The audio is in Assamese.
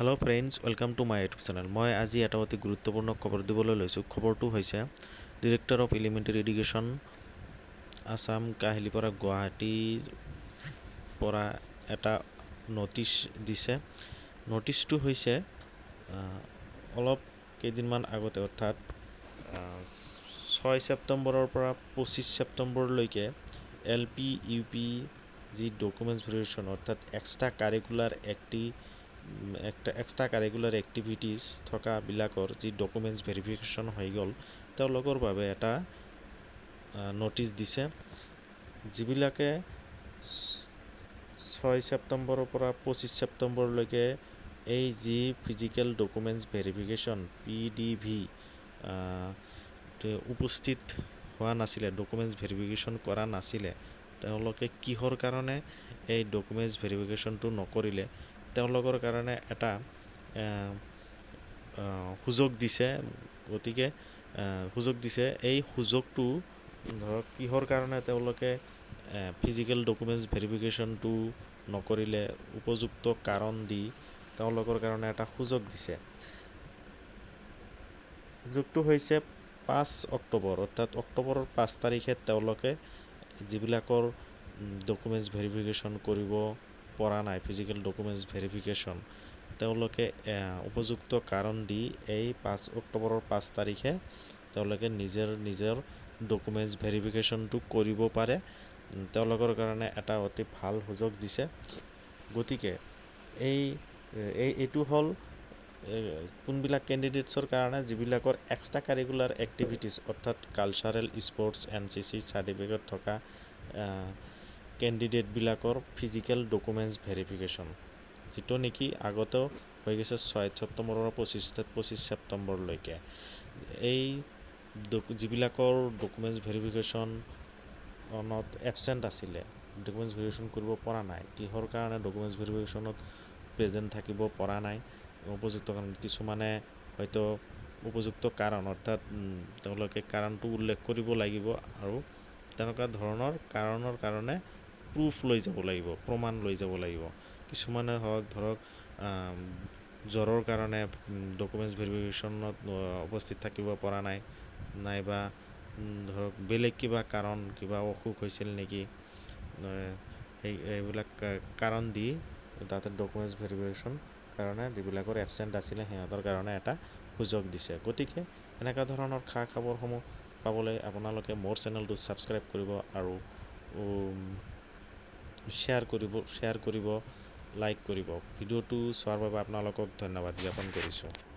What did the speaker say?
hello' friends welcome to my YouTube channel মই আজি এটা অতি গুৰুত্বপূৰ্ণ খবৰ দিবলৈ লৈছোঁ খবৰটো হৈছে director of elementary education Assam Kahilipara গুৱাহাটীৰ পৰা এটা নটিচ দিছে নটিচটো হৈছে অলপ কেইদিনমান আগতে অৰ্থাৎ ছয় ছেপ্টেম্বৰৰ পৰা পঁচিছ ছেপ্টেম্বৰলৈকে এল পি ইউ পি যি ডকুমেণ্টছ ভেৰিফিকেশ্যন অৰ্থাৎ এক্সট্ৰা কাৰিকুলাৰ এক্টিভ একটা এক্সট্ৰা কাৰিকুলাৰ এক্টিভিটিস থকা বিলাকৰ যে ডকুমেন্টস ভেৰিফিকেশন হয়ে গেল তেওঁলোকৰ বাবে এটা নটিছ দিছে যিবিলাকে ছয় ছেপ্টেম্বৰৰ পৰা পঁচিছ ছেপ্টেম্বৰলৈকে এই যি physical documents verification P D V উপস্থিত হোৱা নাছিলে ডকুমেণ্টছ ভেৰিফিকেশ্যন কৰা নাছিলে তেওঁলোকে কিহৰ কাৰণে এই ডকুমেণ্টছ ভেৰিফিকেশ্যনটো নকৰিলে তেওঁলোকৰ কাৰণে এটা সুযোগ দিছে গতিকে সুযোগ দিছে এই সুযোগটো ধৰক কিহৰ কাৰণে তেওঁলোকে ফিজিকেল ডকুমেণ্টছ ভেৰিফিকেশ্যনটো নকৰিলে উপযুক্ত কাৰণ দি তেওঁলোকৰ কাৰণে এটা সুযোগ দিছে সুযোগটো হৈছে পাঁচ অক্টোবৰ অৰ্থাৎ অক্টোবৰৰ পাঁচ তাৰিখে তেওঁলোকে যিবিলাকৰ ডকুমেণ্টছ ভেৰিফিকেশ্যন কৰিব পৰা নাই ফিজিকেল ডকুমেণ্টছ ভেৰিফিকেশ্যন তেওঁলোকে উপযুক্ত কাৰণ দি এই পাঁচ অক্টোবৰৰ পাঁচ তাৰিখে তেওঁলোকে নিজৰ নিজৰ ডকুমেণ্টছ ভেৰিফিকেশ্যনটো কৰিব পাৰে তেওঁলোকৰ কাৰণে এটা অতি ভাল সুযোগ দিছে গতিকে এই এই এইটো হ'ল কোনবিলাক কেণ্ডিডেটছৰ কাৰণে যিবিলাকৰ এক্সট্ৰা কাৰিকুলাৰ এক্টিভিটিছ অৰ্থাৎ cultural sports N C C certificate থকা কেণ্ডিডেটবিলাকৰ ফিজিকেল ডকুমেণ্টছ ভেৰিফিকেশ্যন যিটো নেকি আগতেও হৈ গৈছে ছয় ছেপ্টেম্বৰৰ পৰা পঁচিছ পঁচিছ ছেপ্টেম্বৰলৈকে এই যিবিলাকৰ ডকুমেণ্টছ ভেৰিফিকেশ্যনত এবচেণ্ট আছিলে ডকুমেণ্টছ ভেৰিফিকেশ্যন কৰিব পৰা নাই কিহৰ কাৰণে ডকুমেণ্টছ ভেৰিফিকেশ্যনত প্ৰেজেণ্ট থাকিব পৰা নাই উপযুক্ত কাৰণ কিছুমানে হয়তো উপযুক্ত কাৰণ অৰ্থাৎ তেওঁলোকে কাৰণটো উল্লেখ কৰিব লাগিব আৰু তেনেকুৱা ধৰণৰ কাৰণৰ কাৰণে প্ৰুফ লৈ যাব লাগিব প্ৰমাণ লৈ যাব লাগিব কিছুমানে হওক ধৰক জ্বৰৰ কাৰণে ডকুমেণ্টছ ভেৰিফিকেশ্যনত উপস্থিত থাকিব পৰা নাই নাইবা ধৰক বেলেগ কিবা কাৰণ কিবা অসুখ হৈছিল নেকি সেই সেইবিলাক কাৰণ দি তাতে ডকুমেণ্টছ ভেৰিফিকেশ্যন কাৰণে যিবিলাকৰ এবচেণ্ট আছিলে সিহঁতৰ কাৰণে এটা সুযোগ দিছে গতিকে এনেকুৱা ধৰণৰ খা খবৰসমূহ পাবলৈ আপোনালোকে মোৰ চেনেলটো ছাবস্ক্ৰাইব কৰিব আৰু শ্বেয়াৰ কৰিব শ্বেয়াৰ কৰিব লাইক কৰিব ভিডিঅ'টো চোৱাৰ বাবে আপোনালোকক ধন্যবাদ জ্ঞাপন কৰিছোঁ